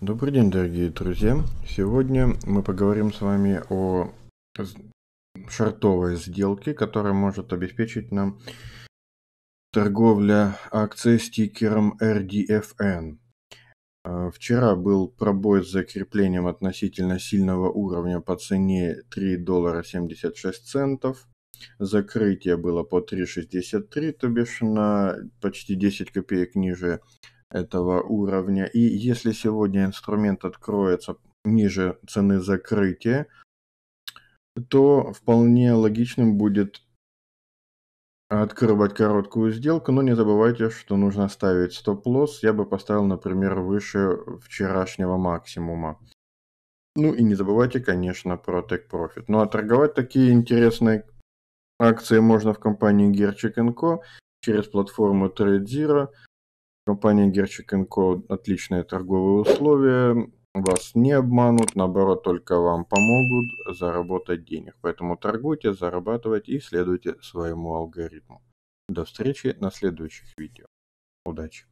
Добрый день, дорогие друзья! Сегодня мы поговорим с вами о шортовой сделке, которая может обеспечить нам торговля акцией стикером RDFN. А, вчера был пробой с закреплением относительно сильного уровня по цене 3 доллара 76 центов. Закрытие было по 3,63, то бишь на почти 10 копеек ниже этого уровня. И если сегодня инструмент откроется ниже цены закрытия, то вполне логичным будет открывать короткую сделку, но не забывайте, что нужно ставить стоп-лосс. Я бы поставил, например, выше вчерашнего максимума. Ну и не забывайте, конечно, про Tech Profit. Ну а торговать такие интересные акции можно в компании Gerchik Co. через платформу TradeZero. Компания Герчик Co. отличные торговые условия, вас не обманут, наоборот, только вам помогут заработать денег. Поэтому торгуйте, зарабатывайте и следуйте своему алгоритму. До встречи на следующих видео. Удачи!